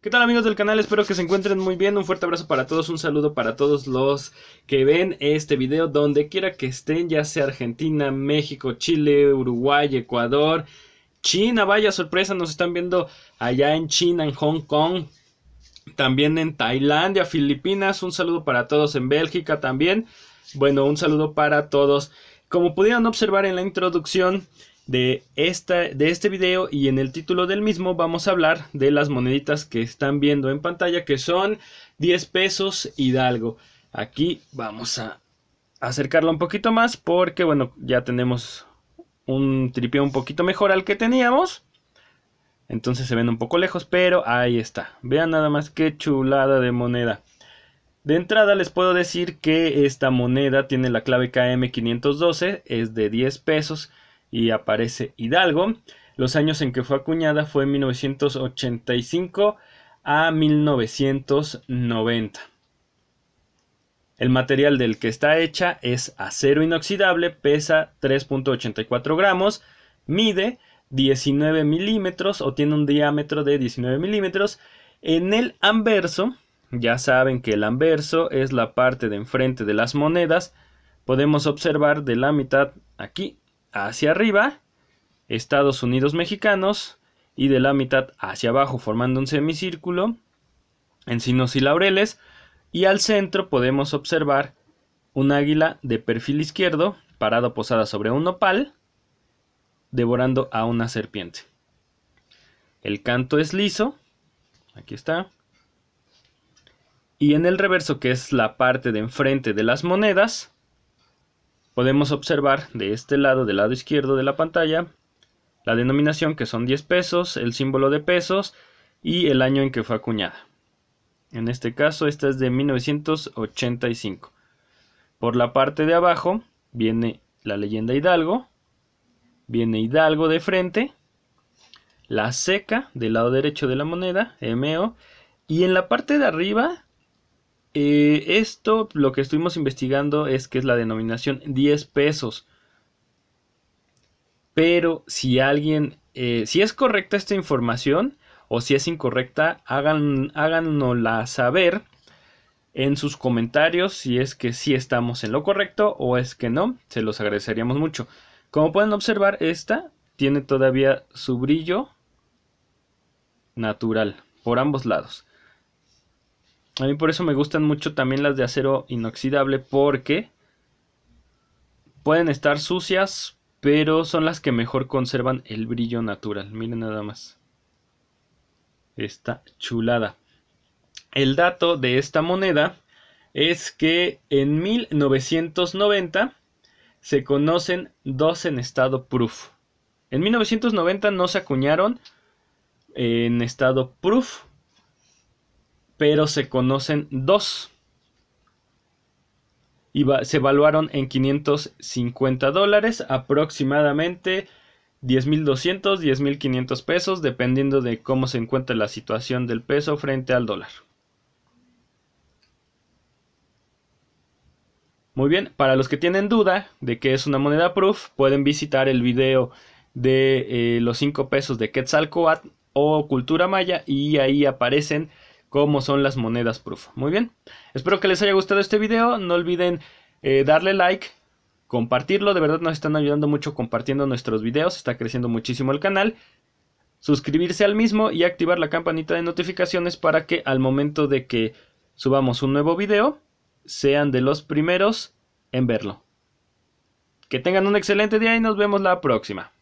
¿Qué tal amigos del canal? Espero que se encuentren muy bien. Un fuerte abrazo para todos, un saludo para todos los que ven este video, donde quiera que estén, ya sea Argentina, México, Chile, Uruguay, Ecuador. China, vaya sorpresa, nos están viendo allá en China, en Hong Kong, también en Tailandia, Filipinas, un saludo para todos en Bélgica también. Bueno, un saludo para todos. Como pudieron observar en la introducción de, de este video y en el título del mismo vamos a hablar de las moneditas que están viendo en pantalla que son 10 pesos hidalgo. Aquí vamos a acercarlo un poquito más porque bueno, ya tenemos un tripié un poquito mejor al que teníamos. Entonces se ven un poco lejos, pero ahí está. Vean nada más qué chulada de moneda. De entrada les puedo decir que esta moneda tiene la clave KM512, es de 10 pesos y aparece Hidalgo. Los años en que fue acuñada fue 1985 a 1990. El material del que está hecha es acero inoxidable, pesa 3.84 gramos, mide 19 milímetros o tiene un diámetro de 19 milímetros. En el anverso, ya saben que el anverso es la parte de enfrente de las monedas. Podemos observar de la mitad aquí hacia arriba, Estados Unidos mexicanos, y de la mitad hacia abajo formando un semicírculo, encinos y laureles. Y al centro podemos observar un águila de perfil izquierdo parado posada sobre un nopal devorando a una serpiente. El canto es liso, aquí está. Y en el reverso, que es la parte de enfrente de las monedas, podemos observar de este lado, del lado izquierdo de la pantalla, la denominación que son 10 pesos, el símbolo de pesos y el año en que fue acuñada. En este caso, esta es de 1985. Por la parte de abajo viene la leyenda Hidalgo, Viene Hidalgo de frente. La seca del lado derecho de la moneda, Emeo, Y en la parte de arriba, eh, esto lo que estuvimos investigando es que es la denominación 10 pesos. Pero si alguien, eh, si es correcta esta información o si es incorrecta, hagan, háganosla saber en sus comentarios si es que sí estamos en lo correcto o es que no, se los agradeceríamos mucho. Como pueden observar, esta tiene todavía su brillo natural por ambos lados. A mí por eso me gustan mucho también las de acero inoxidable porque pueden estar sucias, pero son las que mejor conservan el brillo natural. Miren nada más. Esta chulada. El dato de esta moneda es que en 1990 se conocen dos en estado proof. En 1990 no se acuñaron en estado proof, pero se conocen dos. Y se evaluaron en 550 dólares, aproximadamente 10.200, 10.500 pesos, dependiendo de cómo se encuentra la situación del peso frente al dólar. Muy bien, para los que tienen duda de que es una moneda proof, pueden visitar el video de eh, los 5 pesos de Quetzalcoatl o Cultura Maya y ahí aparecen cómo son las monedas proof. Muy bien, espero que les haya gustado este video, no olviden eh, darle like, compartirlo, de verdad nos están ayudando mucho compartiendo nuestros videos, está creciendo muchísimo el canal suscribirse al mismo y activar la campanita de notificaciones para que al momento de que subamos un nuevo video sean de los primeros en verlo. Que tengan un excelente día y nos vemos la próxima.